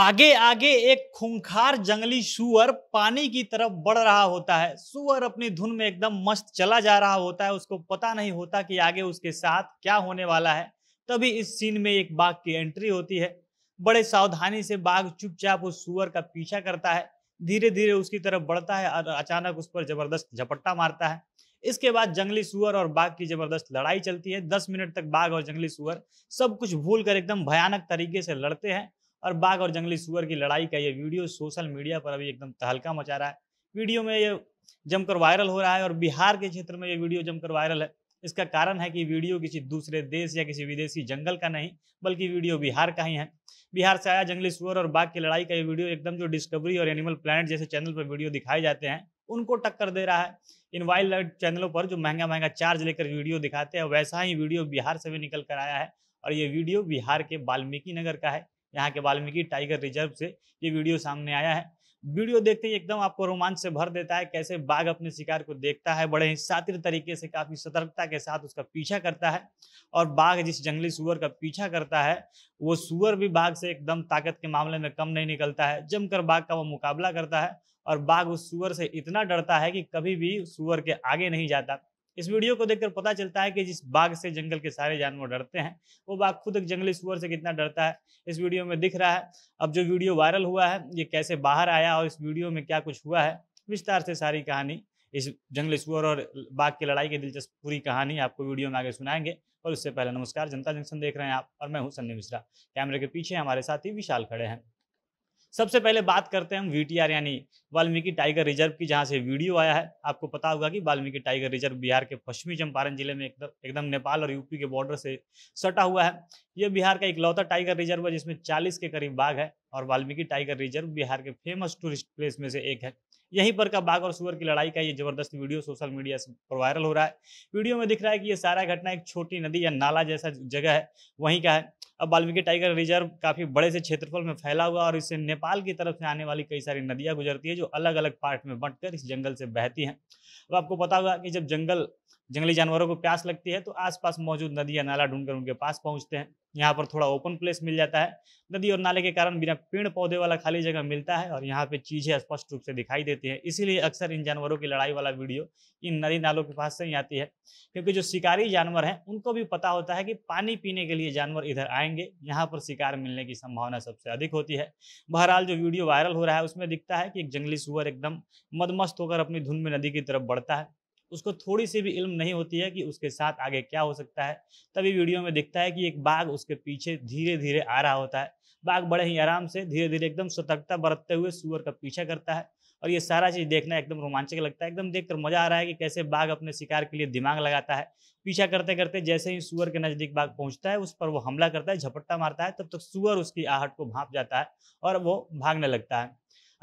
आगे आगे एक खूंखार जंगली सुअर पानी की तरफ बढ़ रहा होता है सुअर अपनी धुन में एकदम मस्त चला जा रहा होता है उसको पता नहीं होता कि आगे उसके साथ क्या होने वाला है तभी इस सीन में एक बाघ की एंट्री होती है बड़े सावधानी से बाघ चुपचाप उस सुअर का पीछा करता है धीरे धीरे उसकी तरफ बढ़ता है और अचानक उस पर जबरदस्त झपट्टा मारता है इसके बाद जंगली सुअर और बाघ की जबरदस्त लड़ाई चलती है दस मिनट तक बाघ और जंगली सुअर सब कुछ भूल कर एकदम भयानक तरीके से लड़ते हैं और बाघ और जंगली सुअर की लड़ाई का ये वीडियो सोशल मीडिया पर अभी एकदम तहलका मचा रहा है वीडियो में ये जमकर वायरल हो रहा है और बिहार के क्षेत्र में ये वीडियो जमकर वायरल है इसका कारण है कि वीडियो किसी दूसरे देश या किसी विदेशी जंगल का नहीं बल्कि वीडियो बिहार का ही है बिहार से आया जंगली सुअर और बाघ की लड़ाई का ये वीडियो एकदम जो डिस्कवरी और एनिमल प्लानट जैसे चैनल पर वीडियो दिखाए जाते हैं उनको टक्कर दे रहा है इन वाइल्ड लाइफ चैनलों पर जो महंगा महंगा चार्ज लेकर वीडियो दिखाते हैं वैसा ही वीडियो बिहार से भी निकल कर आया है और ये वीडियो बिहार के वाल्मीकि नगर का है यहाँ के वाल्मीकि टाइगर रिजर्व से ये वीडियो सामने आया है वीडियो देखते ही एकदम आपको रोमांच से भर देता है कैसे बाघ अपने शिकार को देखता है बड़े ही सातिर तरीके से काफी सतर्कता के साथ उसका पीछा करता है और बाघ जिस जंगली सुअर का पीछा करता है वो सुअर भी बाघ से एकदम ताकत के मामले में कम नहीं निकलता है जमकर बाघ का वो मुकाबला करता है और बाघ उस सुअर से इतना डरता है कि कभी भी सुअर के आगे नहीं जाता इस वीडियो को देखकर पता चलता है कि जिस बाघ से जंगल के सारे जानवर डरते हैं वो बाघ खुद एक जंगली सुअर से कितना डरता है इस वीडियो में दिख रहा है अब जो वीडियो वायरल हुआ है ये कैसे बाहर आया और इस वीडियो में क्या कुछ हुआ है विस्तार से सारी कहानी इस जंगली सुअर और बाघ की लड़ाई की दिलचस्प पूरी कहानी आपको वीडियो में आगे सुनाएंगे और उससे पहले नमस्कार जनता जंक्शन देख रहे हैं आप और मैं हूं सन्नी मिश्रा कैमरे के पीछे हमारे साथी विशाल खड़े हैं सबसे पहले बात करते हैं हम वी यानी वाल्मीकि टाइगर रिजर्व की जहाँ से वीडियो आया है आपको पता होगा कि वाल्मीकि टाइगर रिजर्व बिहार के पश्चिमी चंपारण जिले में एकदम एकदम नेपाल और यूपी के बॉर्डर से सटा हुआ है यह बिहार का इकलौता टाइगर रिजर्व है जिसमें चालीस के करीब बाघ है और वाल्मीकि टाइगर रिजर्व बिहार के फेमस टूरिस्ट प्लेस में से एक है यहीं पर का बाघ और सुअर की लड़ाई का ये जबरदस्त वीडियो सोशल मीडिया पर वायरल हो रहा है वीडियो में दिख रहा है कि ये सारा घटना एक छोटी नदी या नाला जैसा जगह है वहीं का है अब वाल्मीकि टाइगर रिजर्व काफ़ी बड़े से क्षेत्रफल में फैला हुआ और इससे नेपाल की तरफ से आने वाली कई सारी नदियाँ गुजरती है जो अलग अलग पार्ट में बंटकर इस जंगल से बहती हैं अब आपको पता होगा कि जब जंगल जंगली जानवरों को प्यास लगती है तो आसपास मौजूद नदी या नाला ढूंढकर उनके पास पहुंचते हैं यहाँ पर थोड़ा ओपन प्लेस मिल जाता है नदी और नाले के कारण बिना पेड़ पौधे वाला खाली जगह मिलता है और यहाँ पे चीजें स्पष्ट रूप से दिखाई देती है इसीलिए अक्सर इन जानवरों की लड़ाई वाला वीडियो इन नदी नालों के पास से ही आती है क्योंकि जो शिकारी जानवर हैं उनको भी पता होता है कि पानी पीने के लिए जानवर इधर आएंगे यहाँ पर शिकार मिलने की संभावना सबसे अधिक होती है बहरहाल जो वीडियो वायरल हो रहा है उसमें दिखता है कि एक जंगली सुअर एकदम मदमस्त होकर अपनी धुन में नदी की तरफ बढ़ता है उसको थोड़ी सी भी इल्म नहीं होती है कि उसके साथ आगे क्या हो सकता है तभी वीडियो में दिखता है कि एक बाघ उसके पीछे धीरे धीरे आ रहा होता है बाघ बड़े ही आराम से धीरे धीरे एकदम सतर्कता बरतते हुए सुअर का पीछा करता है और ये सारा चीज़ देखना एकदम रोमांचक लगता है एकदम देखकर मजा आ रहा है कि कैसे बाघ अपने शिकार के लिए दिमाग लगाता है पीछा करते करते जैसे ही सुअर के नज़दीक बाघ पहुंचता है उस पर वो हमला करता है झपट्टा मारता है तब तक सुअर उसकी आहट को भाप जाता है और वो भागने लगता है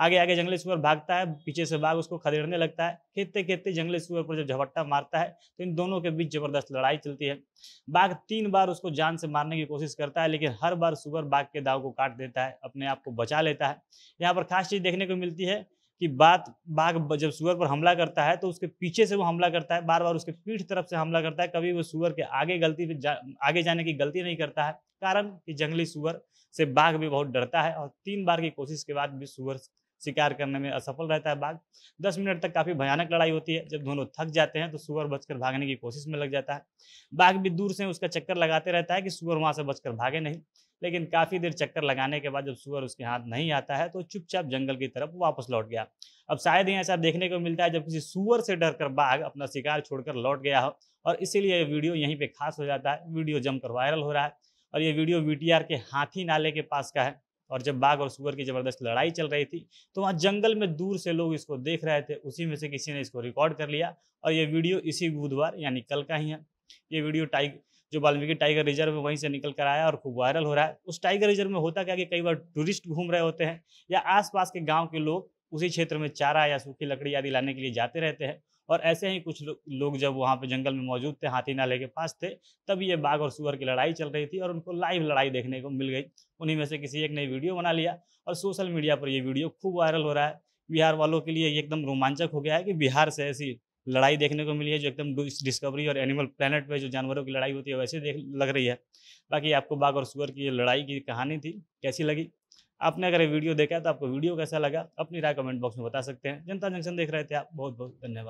आगे आगे जंगली सुअर भागता है पीछे से बाघ उसको खदेड़ने लगता है खेतते खेतते जंगली सुअर पर जब झपट्टा मारता है तो इन दोनों के बीच जबरदस्त लड़ाई चलती है बाघ तीन बार उसको जान से मारने की कोशिश करता है लेकिन हर बार सुअर बाघ के दाव को काट देता है अपने आप को बचा लेता है यहाँ पर खास चीज देखने को मिलती है कि बात बाघ जब सुअर पर हमला करता है तो उसके पीछे से वो हमला करता है बार बार उसके पीठ तरफ से हमला करता है कभी वो सुअर के आगे गलती जा, आगे जाने की गलती नहीं करता है कारण कि जंगली सुअर से बाघ भी बहुत डरता है और तीन बार की कोशिश के बाद भी सुअर शिकार करने में असफल रहता है बाघ दस मिनट तक काफ़ी भयानक लड़ाई होती है जब दोनों थक जाते हैं तो सुअर बचकर भागने की कोशिश में लग जाता है बाघ भी दूर से उसका चक्कर लगाते रहता है कि सुअर वहाँ से बचकर भागे नहीं लेकिन काफ़ी देर चक्कर लगाने के बाद जब सुअर उसके हाथ नहीं आता है तो चुपचाप जंगल की तरफ वापस लौट गया अब शायद ही ऐसा देखने को मिलता है जब किसी सुअर से कर बाघ अपना शिकार छोड़कर लौट गया हो और इसीलिए ये वीडियो यहीं पे खास हो जाता है वीडियो जमकर वायरल हो रहा है और ये वीडियो वी के हाथी नाले के पास का है और जब बाघ और सुअर की ज़बरदस्त लड़ाई चल रही थी तो वहाँ जंगल में दूर से लोग इसको देख रहे थे उसी में से किसी ने इसको रिकॉर्ड कर लिया और ये वीडियो इसी बुधवार यानी कल का ही है ये वीडियो टाइग जो वाल्मीकि टाइगर रिजर्व है वहीं से निकल कर आया और खूब वायरल हो रहा है उस टाइगर रिजर्व में होता क्या कि कई बार टूरिस्ट घूम रहे होते हैं या आसपास के गाँव के लोग उसी क्षेत्र में चारा या सूखी लकड़ी आदि लाने के लिए जाते रहते हैं और ऐसे ही कुछ लोग जब वहाँ पे जंगल में मौजूद थे हाथी नाले के पास थे तब ये बाघ और सुअर की लड़ाई चल रही थी और उनको लाइव लड़ाई देखने को मिल गई उन्हीं में से किसी एक ने वीडियो बना लिया और सोशल मीडिया पर ये वीडियो खूब वायरल हो रहा है बिहार वालों के लिए एकदम रोमांचक हो गया है कि बिहार से ऐसी लड़ाई देखने को मिली है जो एकदम डिस्कवरी और एनिमल प्लानट पर जो जानवरों की लड़ाई होती है वैसे देख लग रही है बाकी आपको बाघ और सुअर की ये लड़ाई की कहानी थी कैसी लगी आपने अगर ये वीडियो देखा तो आपको वीडियो कैसा लगा अपनी राय कमेंट बॉक्स में बता सकते हैं जनता जंक्शन देख रहे थे आप बहुत बहुत धन्यवाद